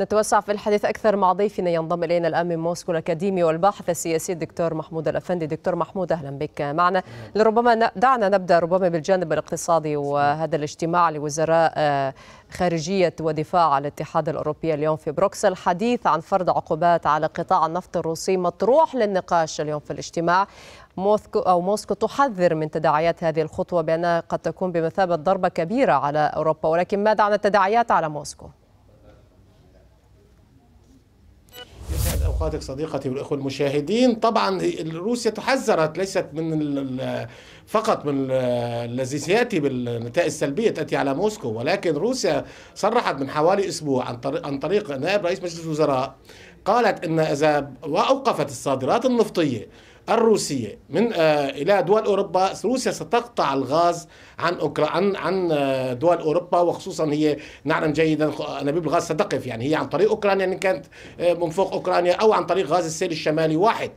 نتوسع في الحديث أكثر مع ضيفنا ينضم إلينا الآن من موسكو الأكاديمي والباحث السياسي الدكتور محمود الأفندي دكتور محمود أهلا بك معنا لربما دعنا نبدأ ربما بالجانب الاقتصادي وهذا الاجتماع لوزراء آه، خارجية ودفاع الاتحاد الأوروبي اليوم في بروكسل حديث عن فرض عقوبات على قطاع النفط الروسي مطروح للنقاش اليوم في الاجتماع موسكو أو موسكو تحذر من تداعيات هذه الخطوة بأنها قد تكون بمثابة ضربة كبيرة على أوروبا ولكن ماذا عن التداعيات على موسكو؟ أوقاتك صديقتي والإخوة المشاهدين طبعا روسيا تحذرت ليست من فقط من الذي سيأتي بالنتائج السلبية تأتي على موسكو ولكن روسيا صرحت من حوالي أسبوع عن طريق نائب رئيس مجلس الوزراء قالت ان اذا واوقفت الصادرات النفطيه الروسية من آه، إلى دول أوروبا روسيا ستقطع الغاز عن أوكرا عن عن آه، دول أوروبا وخصوصا هي نعلم جيدا أنابيب الغاز ستقف يعني هي عن طريق أوكرانيا إن يعني كانت آه، من فوق أوكرانيا أو عن طريق غاز السيل الشمالي واحد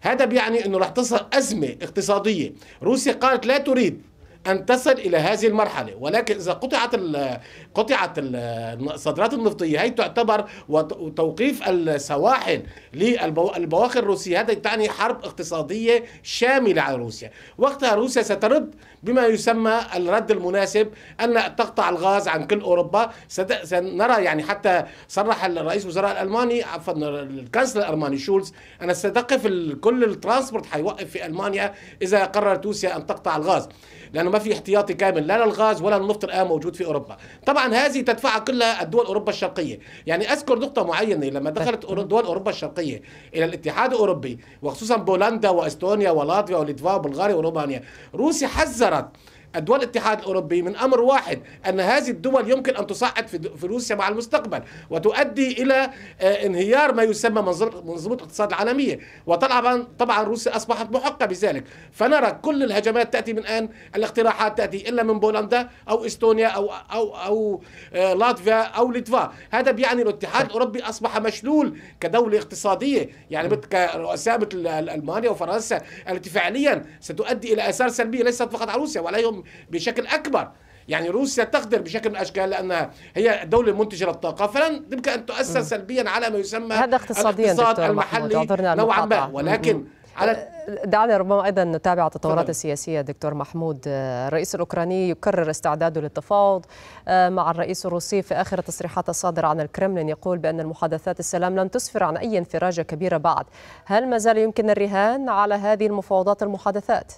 هذا بيعني أنه رح تصل أزمة اقتصادية روسيا قالت لا تريد ان تصل الى هذه المرحله ولكن اذا قطعت ال قطعت الصادرات النفطيه هي تعتبر وتوقيف السواحل للبواخر الروسيه هذا تعني حرب اقتصاديه شامله على روسيا وقتها روسيا سترد بما يسمى الرد المناسب ان تقطع الغاز عن كل اوروبا سنرى يعني حتى صرح الرئيس وزراء الالماني عفوا الكانسلر الالماني شولز ان ستقف كل الترانسبورت حيوقف في المانيا اذا قررت روسيا ان تقطع الغاز لانه ما في احتياطي كامل لا للغاز ولا للنفط الان موجود في اوروبا طبعا هذه تدفعها كلها الدول اوروبا الشرقيه يعني اذكر نقطه معينه لما دخلت نعم. دول اوروبا الشرقيه الى الاتحاد الاوروبي وخصوصا بولندا واستونيا ولاتفيا وليتفا وبلغاريا ورومانيا روسيا حذرت الدول الاتحاد الاوروبي من امر واحد ان هذه الدول يمكن ان تصعد في روسيا مع المستقبل وتؤدي الى آه، انهيار ما يسمى منظومه الاقتصاد العالميه وطبعا طبعا روسيا اصبحت محقه بذلك فنرى كل الهجمات تاتي من ان الاقتراحات تاتي الا من بولندا او استونيا او او او آه، لاتفيا او ليتفا هذا بيعني الاتحاد الاوروبي اصبح مشلول كدوله اقتصاديه يعني كرؤساء مثل المانيا وفرنسا التي فعليا ستؤدي الى اثار سلبيه ليست فقط على روسيا وعليهم بشكل أكبر يعني روسيا تقدر بشكل من الاشكال لانها هي دوله منتجه للطاقه فلن يمكن ان تؤثر سلبيا على ما يسمى هذا اقتصاديا الاقتصاد المحلي نوعا ما ولكن على أه، دعنا ربما ايضا نتابع التطورات السياسيه دكتور محمود أه، الرئيس الاوكراني يكرر استعداده للتفاوض أه، مع الرئيس الروسي في اخر التصريحات الصادره عن الكرملين يقول بان المحادثات السلام لم تسفر عن اي انفراجه كبيره بعد هل ما زال يمكن الرهان على هذه المفاوضات المحادثات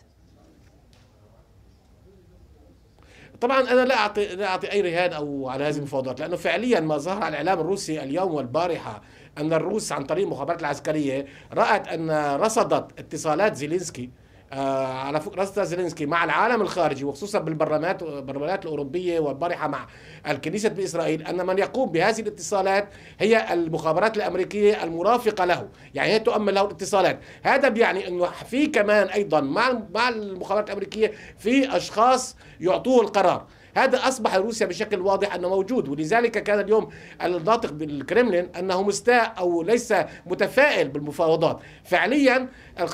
طبعا انا لا اعطي لا اعطي اي رهان او على هذه المفاوضات لانه فعليا ما ظهر على الاعلام الروسي اليوم والبارحه ان الروس عن طريق المخابرات العسكريه رات ان رصدت اتصالات زيلينسكي آه، على راسها زيلينسكي مع العالم الخارجي وخصوصا بالبرلمانات البرلمانات الاوروبيه والبارحه مع الكنيسه باسرائيل ان من يقوم بهذه الاتصالات هي المخابرات الامريكيه المرافقه له، يعني هي تؤمن له الاتصالات، هذا بيعني انه في كمان ايضا مع مع المخابرات الامريكيه في اشخاص يعطوه القرار، هذا أصبح روسيا بشكل واضح أنه موجود ولذلك كان اليوم الناطق بالكرملين أنه مستاء أو ليس متفائل بالمفاوضات فعليا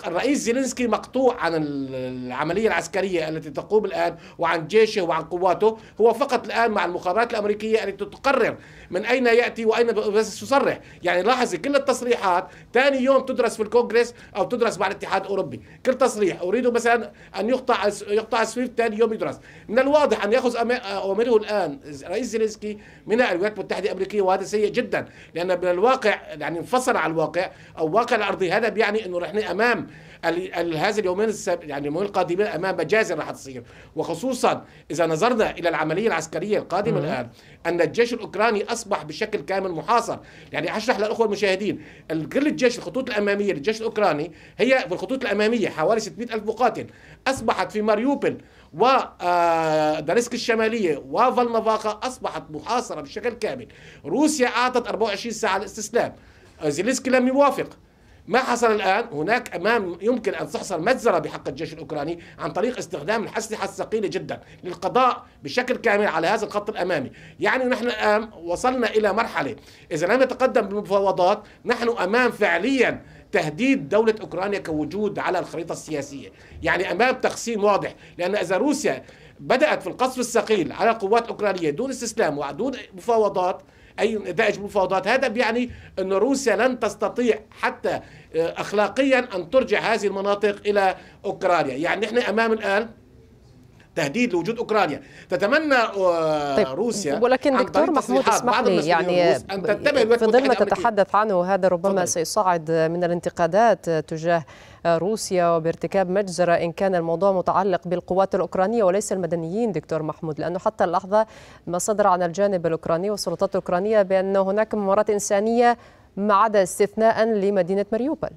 الرئيس زيلينسكي مقطوع عن العملية العسكرية التي تقوم الآن وعن جيشه وعن قواته هو فقط الآن مع المخابرات الأمريكية التي تقرر من أين يأتي وأين بس تصرح يعني لاحظي كل التصريحات ثاني يوم تدرس في الكونغرس أو تدرس مع الاتحاد الأوروبي كل تصريح أريد مثلا أن يقطع يقطع سويفت ثاني يوم يدرس من الواضح أن يأخذ أمريكا أوامره الآن رئيس زيلينسكي من الولايات المتحدة الأمريكية وهذا سيء جدا لأن من الواقع يعني انفصل عن الواقع أو واقع الأرضي هذا بيعني أنه نحن أمام هذا اليومين السب... يعني اليومين القادمين أمام مجازر راح تصير وخصوصا إذا نظرنا إلى العملية العسكرية القادمة مم. الآن أن الجيش الأوكراني أصبح بشكل كامل محاصر يعني أشرح للأخوة المشاهدين كل الجيش الخطوط الأمامية للجيش الأوكراني هي في الخطوط الأمامية حوالي 600 ألف مقاتل أصبحت في ماريوبل ودانسك آه، الشمالية وفلنفاقة أصبحت محاصرة بشكل كامل روسيا أعطت 24 ساعة للاستسلام آه، زيلينسكي لم يوافق ما حصل الآن هناك أمام يمكن أن تحصل مجزرة بحق الجيش الأوكراني عن طريق استخدام الأسلحة الثقيلة جدا للقضاء بشكل كامل على هذا الخط الأمامي يعني نحن الآن وصلنا إلى مرحلة إذا لم نتقدم بالمفاوضات نحن أمام فعليا تهديد دولة أوكرانيا كوجود على الخريطة السياسية يعني أمام تقسيم واضح لأن إذا روسيا بدأت في القصف الثقيل على قوات أوكرانية دون استسلام ودون مفاوضات اي نتائج مفاوضات هذا بيعني ان روسيا لن تستطيع حتى آه، اخلاقيا ان ترجع هذه المناطق الى اوكرانيا يعني نحن امام الان تهديد لوجود اوكرانيا تتمنى آه، طيب روسيا ولكن دكتور محمود اسمح لي يعني ان تتبه في ظل ما تتحدث عنه هذا ربما فضل. سيصعد من الانتقادات تجاه روسيا وبارتكاب مجزرة إن كان الموضوع متعلق بالقوات الأوكرانية وليس المدنيين دكتور محمود لأنه حتى اللحظة ما صدر عن الجانب الأوكراني والسلطات الأوكرانية بأن هناك ممرات إنسانية ما عدا استثناء لمدينة مريوبل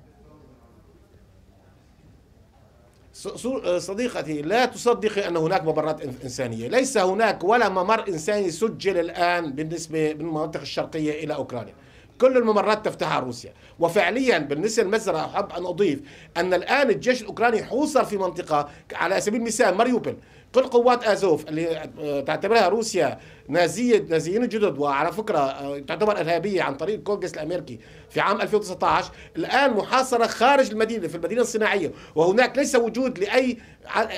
آه، صديقتي لا تصدقي أن هناك ممرات إنسانية ليس هناك ولا ممر إنساني سجل الآن بالنسبة من المناطق الشرقية إلى أوكرانيا كل الممرات تفتحها روسيا وفعليا بالنسبة للمزرعة أحب أن أضيف أن الآن الجيش الأوكراني حوصر في منطقة على سبيل المثال ماريوبل كل قوات ازوف اللي تعتبرها روسيا نازيه نازيين جدد وعلى فكره آه، تعتبر ارهابيه عن طريق الكونغرس الامريكي في عام 2019 الان محاصره خارج المدينه في المدينه الصناعيه وهناك ليس وجود لاي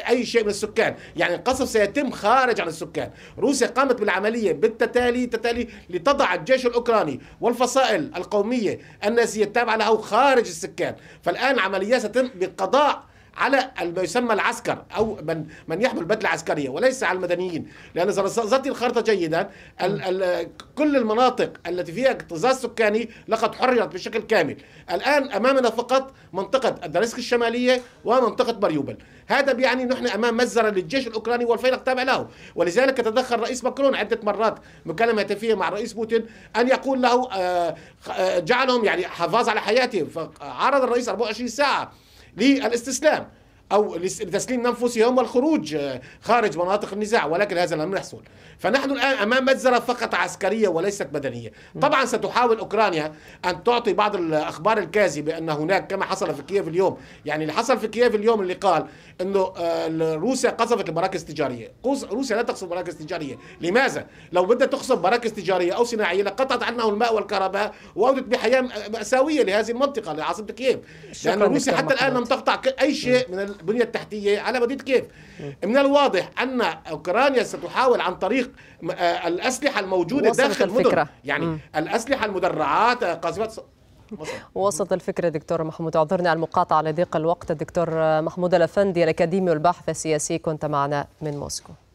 اي شيء من السكان يعني القصف سيتم خارج عن السكان روسيا قامت بالعمليه بالتتالي تتالي لتضع الجيش الاوكراني والفصائل القوميه النازيه التابعه له خارج السكان فالان عمليات ستتم بقضاء على ما يسمى العسكر او من من يحمل بدله عسكريه وليس على المدنيين لان سرصتي الخارطه جيدا الـ نعم. الـ كل المناطق التي فيها اكتظاظ سكاني لقد حررت بشكل كامل الان امامنا فقط منطقه الدريسك الشماليه ومنطقه مريوبل هذا بيعني نحن امام مزرعه للجيش الاوكراني والفيلق التابع له ولذلك تدخل الرئيس ماكرون عده مرات مكالمه هاتفيه مع الرئيس بوتين ان يقول له آه، آه، جعلهم يعني حفاظ على حياتهم فعرض الرئيس 24 ساعه للاستسلام او لتسليم انفسهم والخروج آه، خارج مناطق النزاع ولكن هذا لم يحصل فنحن الان امام مجزره فقط عسكريه وليست مدنيه طبعا ستحاول اوكرانيا ان تعطي بعض الاخبار الكاذبه ان هناك كما حصل في كييف اليوم يعني اللي حصل في كييف اليوم اللي قال انه آه، روسيا قصفت المراكز التجاريه روسيا لا تقصف مراكز تجاريه لماذا لو بدها تقصف مراكز تجاريه او صناعيه لقطعت عنه الماء والكهرباء واودت بحياه ماساويه لهذه المنطقه لعاصمه كييف لان روسيا حتى الان لم تقطع اي شيء من البنية التحتية على مدينة كيف من الواضح أن أوكرانيا ستحاول عن طريق آه، الأسلحة الموجودة داخل الفكرة. المدن يعني م. الأسلحة المدرعات آه، قاذفات مصر. الفكرة دكتور محمود اعذرني على المقاطعة لضيق الوقت الدكتور آه، محمود الأفندي الأكاديمي والباحث السياسي كنت معنا من موسكو